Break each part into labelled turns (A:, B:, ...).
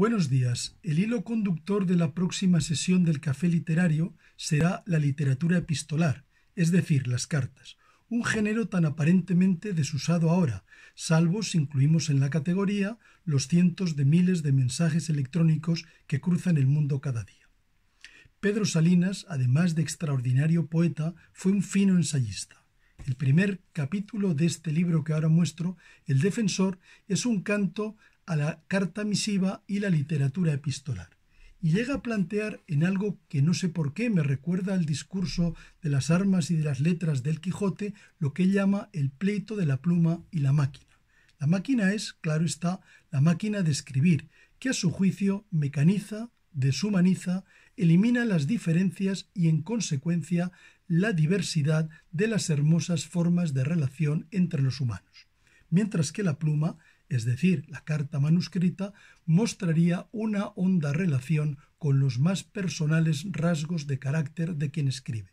A: Buenos días. El hilo conductor de la próxima sesión del Café Literario será la literatura epistolar, es decir, las cartas, un género tan aparentemente desusado ahora, salvo si incluimos en la categoría los cientos de miles de mensajes electrónicos que cruzan el mundo cada día. Pedro Salinas, además de extraordinario poeta, fue un fino ensayista. El primer capítulo de este libro que ahora muestro, El Defensor, es un canto a la carta misiva y la literatura epistolar. Y llega a plantear en algo que no sé por qué me recuerda al discurso de las armas y de las letras del Quijote, lo que él llama el pleito de la pluma y la máquina. La máquina es, claro está, la máquina de escribir, que a su juicio mecaniza, deshumaniza, elimina las diferencias y en consecuencia la diversidad de las hermosas formas de relación entre los humanos. Mientras que la pluma es decir, la carta manuscrita, mostraría una honda relación con los más personales rasgos de carácter de quien escribe.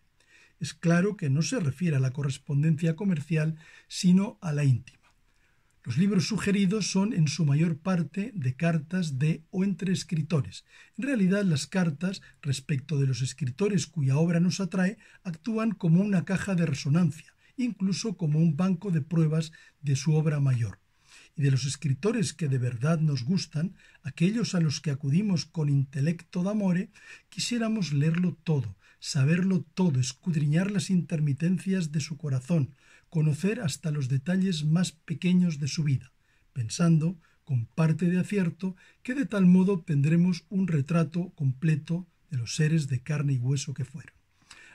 A: Es claro que no se refiere a la correspondencia comercial, sino a la íntima. Los libros sugeridos son en su mayor parte de cartas de o entre escritores. En realidad las cartas respecto de los escritores cuya obra nos atrae actúan como una caja de resonancia, incluso como un banco de pruebas de su obra mayor y de los escritores que de verdad nos gustan, aquellos a los que acudimos con intelecto d'amore, quisiéramos leerlo todo, saberlo todo, escudriñar las intermitencias de su corazón, conocer hasta los detalles más pequeños de su vida, pensando, con parte de acierto, que de tal modo tendremos un retrato completo de los seres de carne y hueso que fueron.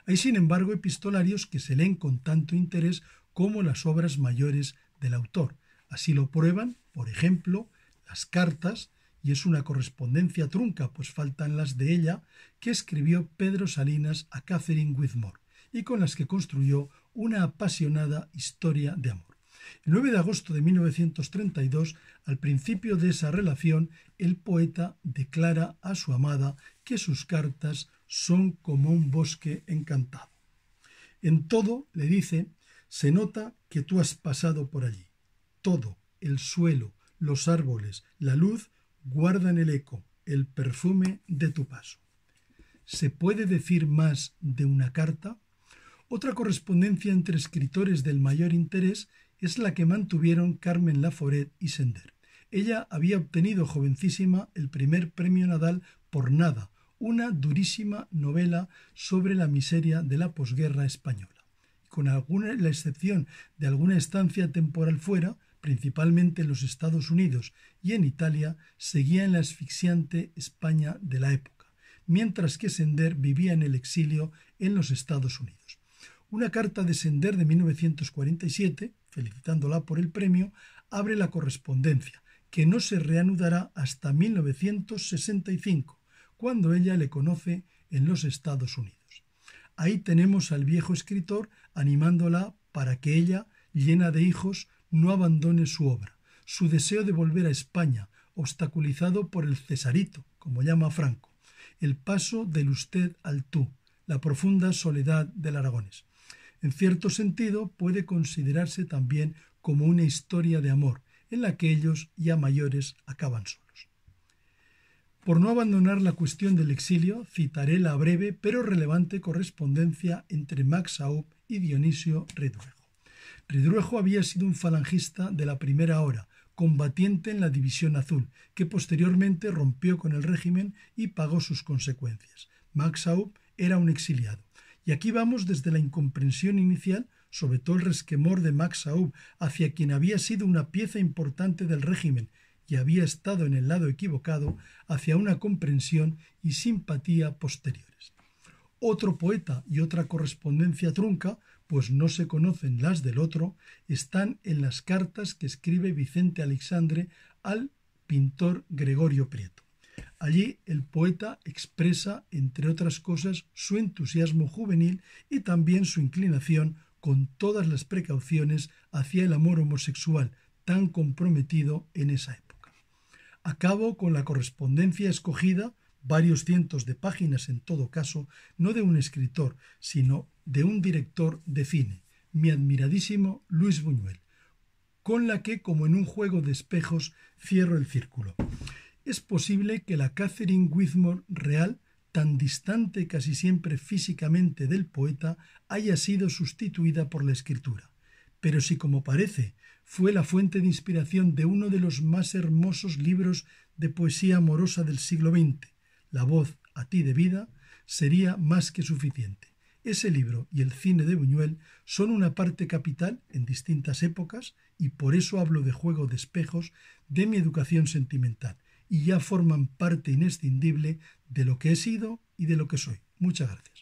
A: Hay, sin embargo, epistolarios que se leen con tanto interés como las obras mayores del autor, Así lo prueban, por ejemplo, las cartas, y es una correspondencia trunca, pues faltan las de ella, que escribió Pedro Salinas a Catherine Whitmore, y con las que construyó una apasionada historia de amor. El 9 de agosto de 1932, al principio de esa relación, el poeta declara a su amada que sus cartas son como un bosque encantado. En todo, le dice, se nota que tú has pasado por allí. Todo, el suelo, los árboles, la luz, guardan el eco, el perfume de tu paso. ¿Se puede decir más de una carta? Otra correspondencia entre escritores del mayor interés es la que mantuvieron Carmen Laforet y Sender. Ella había obtenido jovencísima el primer premio Nadal por Nada, una durísima novela sobre la miseria de la posguerra española. Con alguna, la excepción de alguna estancia temporal fuera, principalmente en los Estados Unidos y en Italia, seguía en la asfixiante España de la época, mientras que Sender vivía en el exilio en los Estados Unidos. Una carta de Sender de 1947, felicitándola por el premio, abre la correspondencia, que no se reanudará hasta 1965, cuando ella le conoce en los Estados Unidos. Ahí tenemos al viejo escritor animándola para que ella, llena de hijos, no abandone su obra. Su deseo de volver a España, obstaculizado por el cesarito, como llama Franco, el paso del usted al tú, la profunda soledad del Aragones. En cierto sentido, puede considerarse también como una historia de amor, en la que ellos, ya mayores, acaban solos. Por no abandonar la cuestión del exilio, citaré la breve pero relevante correspondencia entre Max Aub y Dionisio Reduejo. Ridruejo había sido un falangista de la primera hora, combatiente en la División Azul, que posteriormente rompió con el régimen y pagó sus consecuencias. Max Aub era un exiliado. Y aquí vamos desde la incomprensión inicial, sobre todo el resquemor de Max Aub, hacia quien había sido una pieza importante del régimen y había estado en el lado equivocado, hacia una comprensión y simpatía posterior otro poeta y otra correspondencia trunca, pues no se conocen las del otro, están en las cartas que escribe Vicente Alexandre al pintor Gregorio Prieto. Allí el poeta expresa, entre otras cosas, su entusiasmo juvenil y también su inclinación con todas las precauciones hacia el amor homosexual, tan comprometido en esa época. Acabo con la correspondencia escogida varios cientos de páginas en todo caso, no de un escritor, sino de un director de cine, mi admiradísimo Luis Buñuel, con la que, como en un juego de espejos, cierro el círculo. Es posible que la Catherine Whitmore real, tan distante casi siempre físicamente del poeta, haya sido sustituida por la escritura. Pero si, como parece, fue la fuente de inspiración de uno de los más hermosos libros de poesía amorosa del siglo XX, la voz a ti de vida sería más que suficiente. Ese libro y el cine de Buñuel son una parte capital en distintas épocas y por eso hablo de juego de espejos de mi educación sentimental y ya forman parte inescindible de lo que he sido y de lo que soy. Muchas gracias.